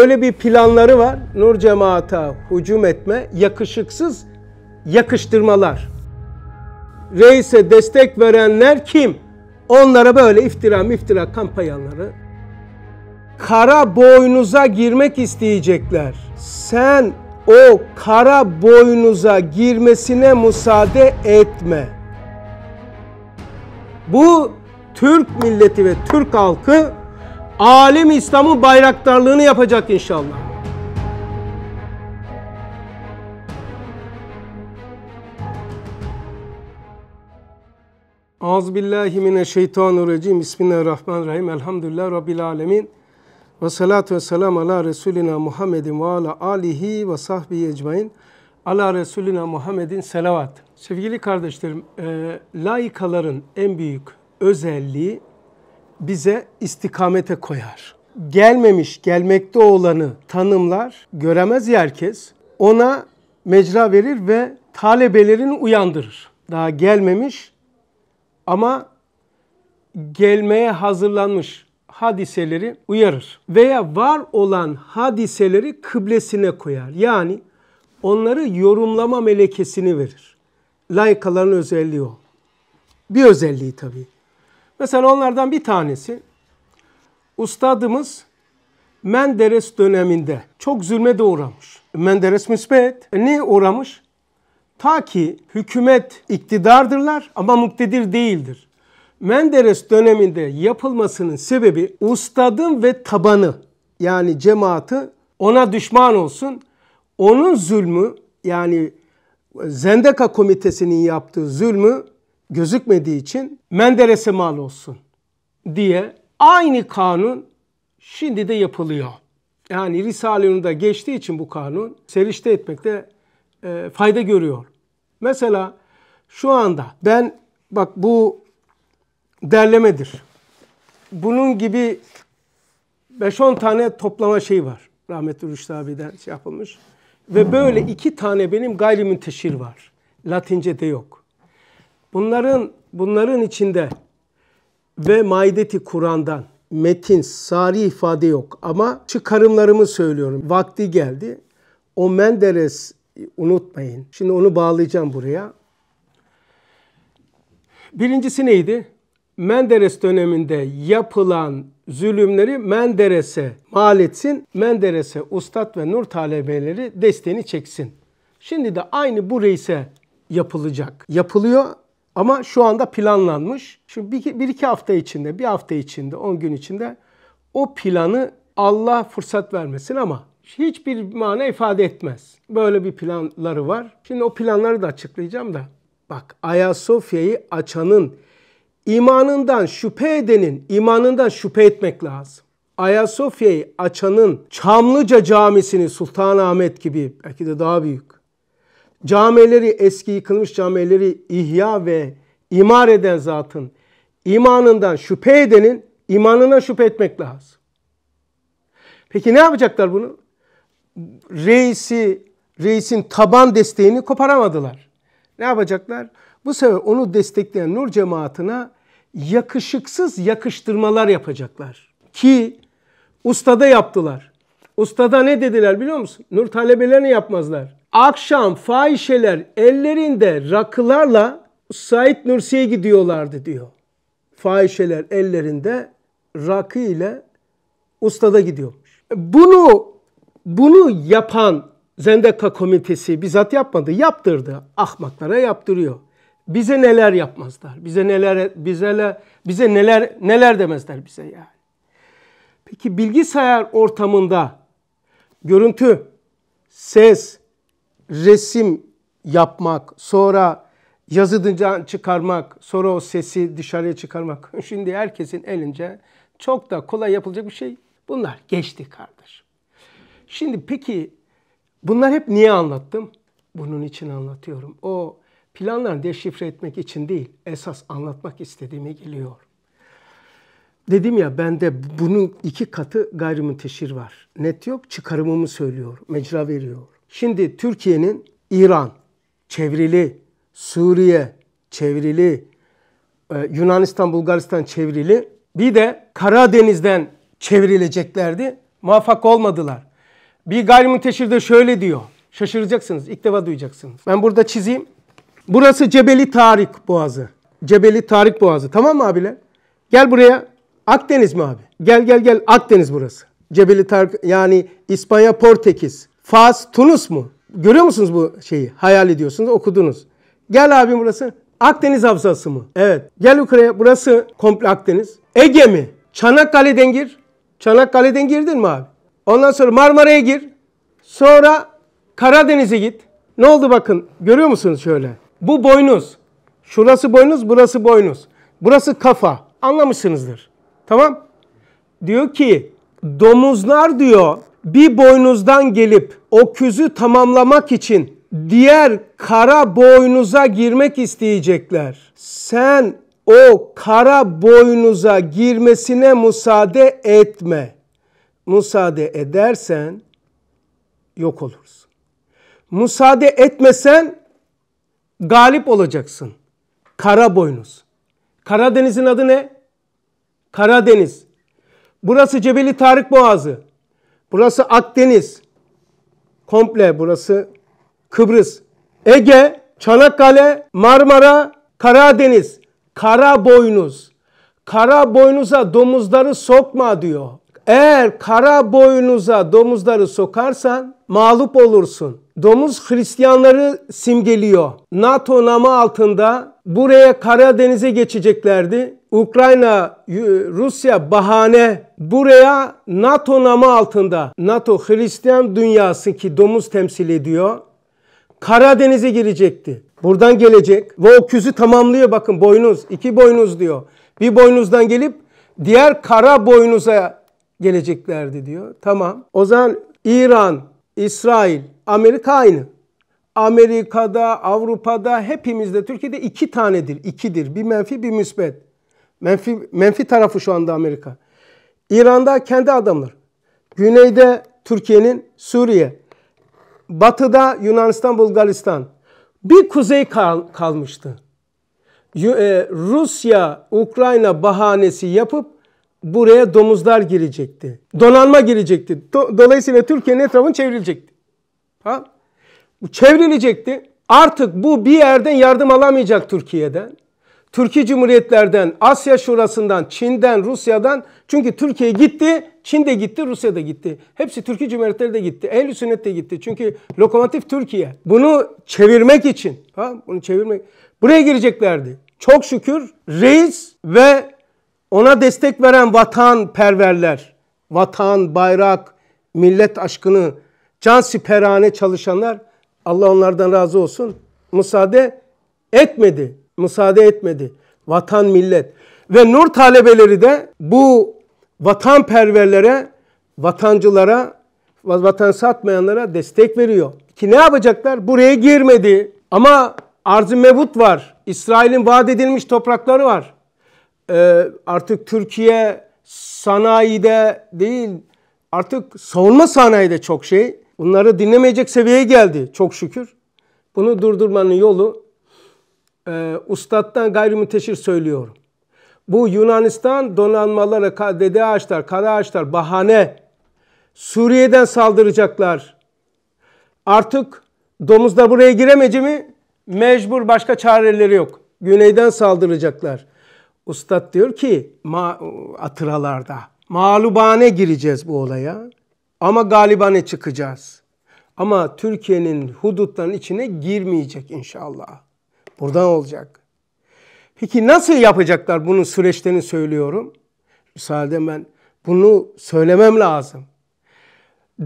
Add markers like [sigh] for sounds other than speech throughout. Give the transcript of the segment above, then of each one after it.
Öyle bir planları var. Nur cemaata hücum etme, yakışıksız yakıştırmalar. Reise destek verenler kim? Onlara böyle iftira iftira kampanyaları. Kara boynuza girmek isteyecekler. Sen o kara boynuza girmesine müsaade etme. Bu Türk milleti ve Türk halkı Alim İslam'ın bayraktarlığını yapacak inşallah. Az Euzubillahimineşşeytanirracim. Bismillahirrahmanirrahim. Elhamdülillah Rabbil alemin. Ve salatu ve ala Resulina Muhammedin ve ala alihi ve sahbihi ecmain. Ala Resulina Muhammedin selavat. Sevgili kardeşlerim, e, laikaların en büyük özelliği bize istikamete koyar. Gelmemiş, gelmekte olanı tanımlar, göremez herkes. Ona mecra verir ve talebelerini uyandırır. Daha gelmemiş ama gelmeye hazırlanmış hadiseleri uyarır. Veya var olan hadiseleri kıblesine koyar. Yani onları yorumlama melekesini verir. Layıkaların özelliği o. Bir özelliği tabii. Mesela onlardan bir tanesi ustadımız Menderes döneminde çok zulme de uğramış. Menderes müsbet. ne uğramış? Ta ki hükümet iktidardırlar ama muktedir değildir. Menderes döneminde yapılmasının sebebi ustadın ve tabanı yani cemaati ona düşman olsun. Onun zulmü yani Zendeka komitesinin yaptığı zulmü gözükmediği için Menderes'e mal olsun diye aynı kanun şimdi de yapılıyor. Yani Risale'nin de geçtiği için bu kanun serişte etmekte e, fayda görüyor. Mesela şu anda ben bak bu derlemedir. Bunun gibi 5-10 tane toplama şey var. Rahmetli Rüştü abiden şey yapılmış. Ve böyle iki tane benim gayrimünteşir var. Latince'de yok. Bunların bunların içinde ve maideti Kur'an'dan metin, sari ifade yok ama çıkarımlarımı söylüyorum. Vakti geldi. O Menderes unutmayın. Şimdi onu bağlayacağım buraya. Birincisi neydi? Menderes döneminde yapılan zulümleri Menderes'e mal etsin, Menderes'e ustad ve nur talebeleri desteğini çeksin. Şimdi de aynı bu reise yapılacak. Yapılıyor ama şu anda planlanmış. Şimdi bir, bir iki hafta içinde, bir hafta içinde, on gün içinde o planı Allah fırsat vermesin ama hiçbir mana ifade etmez. Böyle bir planları var. Şimdi o planları da açıklayacağım da. Bak Ayasofya'yı açanın imanından şüphe edenin imanından şüphe etmek lazım. Ayasofya'yı açanın Çamlıca Camisi'ni Sultanahmet gibi belki de daha büyük camileri, eski yıkılmış camileri ihya ve imar eden zatın imanından şüphe edenin imanına şüphe etmek lazım. Peki ne yapacaklar bunu? Reisi, reisin taban desteğini koparamadılar. Ne yapacaklar? Bu sefer onu destekleyen Nur cemaatine yakışıksız yakıştırmalar yapacaklar. Ki ustada yaptılar. Ustada ne dediler biliyor musun? Nur talebelerine yapmazlar akşam fahişeler ellerinde rakılarla Said Nursi'ye gidiyorlardı diyor. Fahişeler ellerinde rakı ile ustada gidiyormuş. Bunu bunu yapan Zendeka komitesi bizzat yapmadı, yaptırdı. Ahmaklara yaptırıyor. Bize neler yapmazlar? Bize neler bize bize neler neler demezler bize yani. Peki bilgisayar ortamında görüntü, ses, resim yapmak, sonra yazıdan çıkarmak, sonra o sesi dışarıya çıkarmak. [laughs] Şimdi herkesin elince çok da kolay yapılacak bir şey. Bunlar geçti kardeş. Şimdi peki bunlar hep niye anlattım? Bunun için anlatıyorum. O planları deşifre etmek için değil, esas anlatmak istediğime geliyor. Dedim ya bende bunun iki katı gayrimenteşir var. Net yok, çıkarımımı söylüyor, mecra veriyor. Şimdi Türkiye'nin İran çevrili, Suriye çevrili, e, Yunanistan, Bulgaristan çevrili. Bir de Karadeniz'den çevrileceklerdi. Muvaffak olmadılar. Bir gayrimunteşir de şöyle diyor. Şaşıracaksınız, ilk defa duyacaksınız. Ben burada çizeyim. Burası Cebeli Tarık Boğazı. Cebeli Tarık Boğazı. Tamam mı abiler? Gel buraya. Akdeniz mi abi? Gel gel gel Akdeniz burası. Cebeli Tarık yani İspanya Portekiz. Fas, Tunus mu? Görüyor musunuz bu şeyi? Hayal ediyorsunuz, okudunuz. Gel abim burası. Akdeniz havzası mı? Evet. Gel Ukrayna, Burası komple Akdeniz. Ege mi? Çanakkale'den gir. Çanakkale'den girdin mi abi? Ondan sonra Marmara'ya gir. Sonra Karadeniz'e git. Ne oldu bakın. Görüyor musunuz şöyle? Bu boynuz. Şurası boynuz, burası boynuz. Burası kafa. Anlamışsınızdır. Tamam? Diyor ki domuzlar diyor bir boynuzdan gelip o küzü tamamlamak için diğer kara boynuza girmek isteyecekler. Sen o kara boynuza girmesine müsaade etme. Müsaade edersen yok olursun. Müsaade etmesen galip olacaksın. Kara boynuz. Karadeniz'in adı ne? Karadeniz. Burası Cebeli Tarık Boğazı. Burası Akdeniz. Komple burası Kıbrıs. Ege, Çanakkale, Marmara, Karadeniz. Kara boynuz. Kara boynuza domuzları sokma diyor. Eğer kara boynuza domuzları sokarsan mağlup olursun. Domuz Hristiyanları simgeliyor. NATO namı altında buraya Karadeniz'e geçeceklerdi. Ukrayna, Rusya bahane buraya NATO namı altında NATO Hristiyan dünyası ki domuz temsil ediyor. Karadeniz'e girecekti. Buradan gelecek ve o küzü tamamlıyor bakın boynuz. iki boynuz diyor. Bir boynuzdan gelip diğer kara boynuza geleceklerdi diyor. Tamam. O zaman İran, İsrail, Amerika aynı. Amerika'da, Avrupa'da hepimizde, Türkiye'de iki tanedir, ikidir. Bir menfi, bir müsbet. Menfi, menfi tarafı şu anda Amerika. İran'da kendi adamlar. Güneyde Türkiye'nin Suriye. Batıda Yunanistan, Bulgaristan. Bir kuzey kal kalmıştı. E, Rusya, Ukrayna bahanesi yapıp buraya domuzlar girecekti. Donanma girecekti. Dolayısıyla Türkiye'nin etrafını çevrilecekti. Ha? Çevrilecekti. Artık bu bir yerden yardım alamayacak Türkiye'den. Türkiye Cumhuriyetlerden, Asya Şurası'ndan, Çin'den, Rusya'dan. Çünkü Türkiye gitti, Çin de gitti, Rusya da gitti. Hepsi Türkiye Cumhuriyetleri de gitti. Ehl-i Sünnet de gitti. Çünkü lokomotif Türkiye. Bunu çevirmek için, ha, bunu çevirmek. Buraya gireceklerdi. Çok şükür reis ve ona destek veren vatan perverler, vatan, bayrak, millet aşkını can siperhane çalışanlar Allah onlardan razı olsun. Müsaade etmedi müsaade etmedi. Vatan millet. Ve nur talebeleri de bu vatanperverlere, vatancılara, vatan satmayanlara destek veriyor. Ki ne yapacaklar? Buraya girmedi. Ama arz-ı mevut var. İsrail'in vaat edilmiş toprakları var. Ee, artık Türkiye sanayide değil, artık savunma sanayide çok şey. Bunları dinlemeyecek seviyeye geldi çok şükür. Bunu durdurmanın yolu e, ee, ustattan gayrimüteşir söylüyorum. Bu Yunanistan donanmaları, dede ağaçlar, kara ağaçlar bahane. Suriye'den saldıracaklar. Artık domuzlar buraya giremeyecek mi? Mecbur başka çareleri yok. Güneyden saldıracaklar. Ustad diyor ki ma atıralarda mağlubane gireceğiz bu olaya ama galibane çıkacağız. Ama Türkiye'nin hudutların içine girmeyecek inşallah. Buradan olacak. Peki nasıl yapacaklar bunun süreçlerini söylüyorum. Müsaade ben bunu söylemem lazım.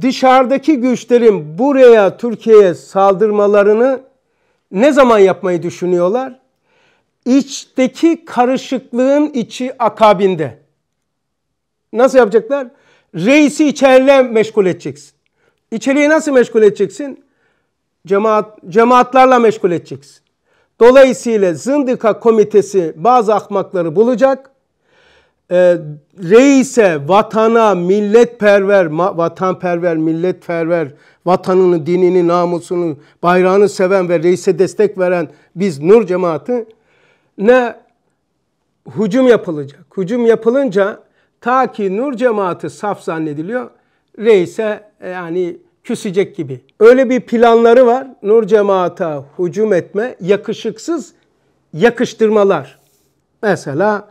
Dışarıdaki güçlerin buraya Türkiye'ye saldırmalarını ne zaman yapmayı düşünüyorlar? İçteki karışıklığın içi akabinde. Nasıl yapacaklar? Reisi içeriye meşgul edeceksin. İçeriye nasıl meşgul edeceksin? Cemaat, cemaatlarla meşgul edeceksin. Dolayısıyla zındıka komitesi bazı ahmakları bulacak. E, reise, vatana, milletperver, vatanperver, milletperver, vatanını, dinini, namusunu, bayrağını seven ve reise destek veren biz Nur cemaati ne hücum yapılacak. Hücum yapılınca ta ki Nur cemaati saf zannediliyor. Reise yani küsecek gibi. Öyle bir planları var. Nur cemaata hücum etme, yakışıksız yakıştırmalar. Mesela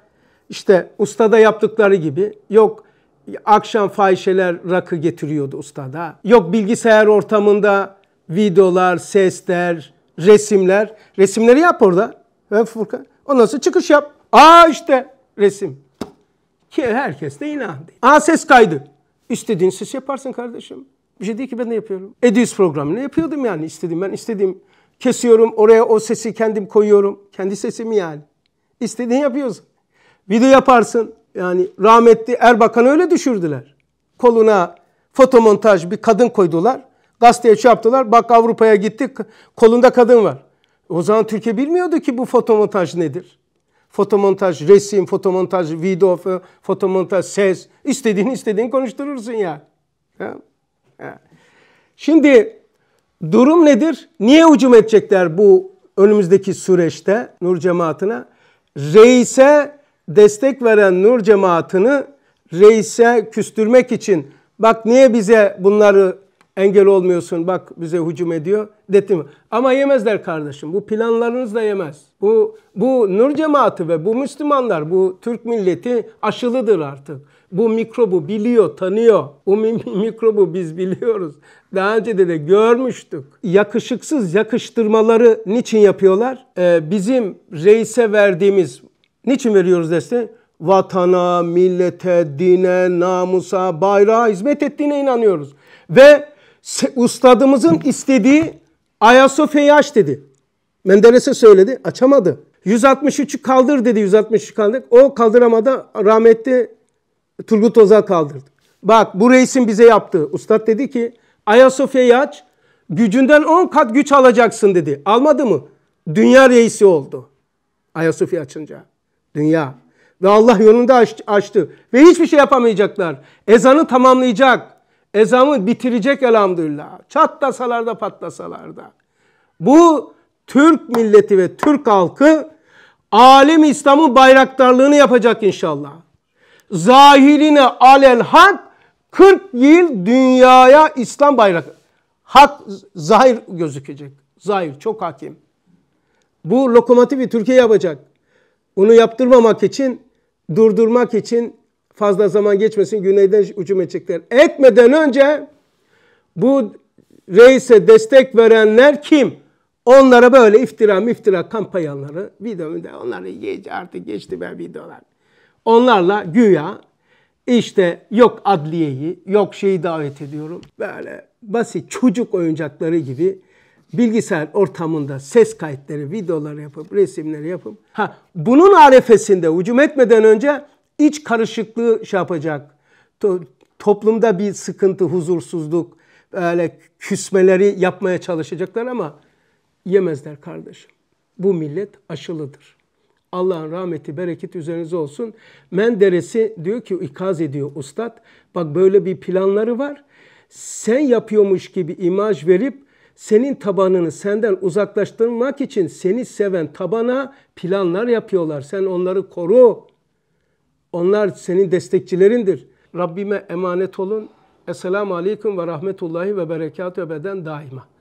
işte ustada yaptıkları gibi yok akşam fahişeler rakı getiriyordu ustada. Yok bilgisayar ortamında videolar, sesler, resimler. Resimleri yap orada. Ve Furkan. Ondan sonra çıkış yap. Aa işte resim. Ki herkes de inan. Aa ses kaydı. İstediğin ses yaparsın kardeşim. Bir şey değil ki ben de yapıyorum. Ediz programını yapıyordum yani istediğim ben istediğim. Kesiyorum oraya o sesi kendim koyuyorum. Kendi sesimi yani. İstediğini yapıyorsun. Video yaparsın. Yani rahmetli Erbakan öyle düşürdüler. Koluna fotomontaj bir kadın koydular. Gazeteye şey yaptılar. Bak Avrupa'ya gittik. Kolunda kadın var. O zaman Türkiye bilmiyordu ki bu fotomontaj nedir. Fotomontaj, resim, fotomontaj, video, fotomontaj, ses. İstediğini istediğini konuşturursun ya. ya. Şimdi durum nedir? Niye hücum edecekler bu önümüzdeki süreçte Nur cemaatine? Reise destek veren Nur cemaatini reise küstürmek için bak niye bize bunları engel olmuyorsun bak bize hücum ediyor dedim. Ama yemezler kardeşim bu planlarınız da yemez. Bu, bu Nur cemaati ve bu Müslümanlar bu Türk milleti aşılıdır artık. Bu mikrobu biliyor, tanıyor. Bu mikrobu biz biliyoruz. Daha önce de, de görmüştük. Yakışıksız yakıştırmaları niçin yapıyorlar? Ee, bizim reise verdiğimiz, niçin veriyoruz desteği? Vatana, millete, dine, namusa, bayrağa hizmet ettiğine inanıyoruz. Ve ustadımızın istediği Ayasofya'yı aç dedi. Menderes'e söyledi, açamadı. 163'ü kaldır dedi 163 kaldır. O kaldıramada rahmetli Turgut Özal kaldırdı. Bak bu reisin bize yaptığı. Ustad dedi ki Ayasofya'yı aç gücünden 10 kat güç alacaksın dedi. Almadı mı? Dünya reisi oldu. Ayasofya açınca. Dünya. Ve Allah yolunda aç, açtı. Ve hiçbir şey yapamayacaklar. Ezanı tamamlayacak. ezamı bitirecek elhamdülillah. Çatlasalar da patlasalar da. Bu Türk milleti ve Türk halkı alim İslam'ın bayraktarlığını yapacak inşallah zahirine alel hak 40 yıl dünyaya İslam bayrağı. Hak zahir gözükecek. Zahir çok hakim. Bu lokomotifi Türkiye yapacak. Onu yaptırmamak için, durdurmak için fazla zaman geçmesin güneyden ucum edecekler. Etmeden önce bu reise destek verenler kim? Onlara böyle iftira iftira kampanyaları videomda onları geç artık geçti ben videolar. Onlarla güya işte yok adliyeyi, yok şeyi davet ediyorum. Böyle basit çocuk oyuncakları gibi bilgisayar ortamında ses kayıtları, videoları yapıp, resimleri yapıp. Ha, bunun arefesinde hücum etmeden önce iç karışıklığı şey yapacak. To toplumda bir sıkıntı, huzursuzluk, böyle küsmeleri yapmaya çalışacaklar ama yemezler kardeşim. Bu millet aşılıdır. Allah'ın rahmeti, bereketi üzerinize olsun. Menderes'i diyor ki ikaz ediyor ustad. Bak böyle bir planları var. Sen yapıyormuş gibi imaj verip senin tabanını senden uzaklaştırmak için seni seven tabana planlar yapıyorlar. Sen onları koru. Onlar senin destekçilerindir. Rabbime emanet olun. Esselamu Aleyküm ve Rahmetullahi ve Berekatü Ebeden Daima.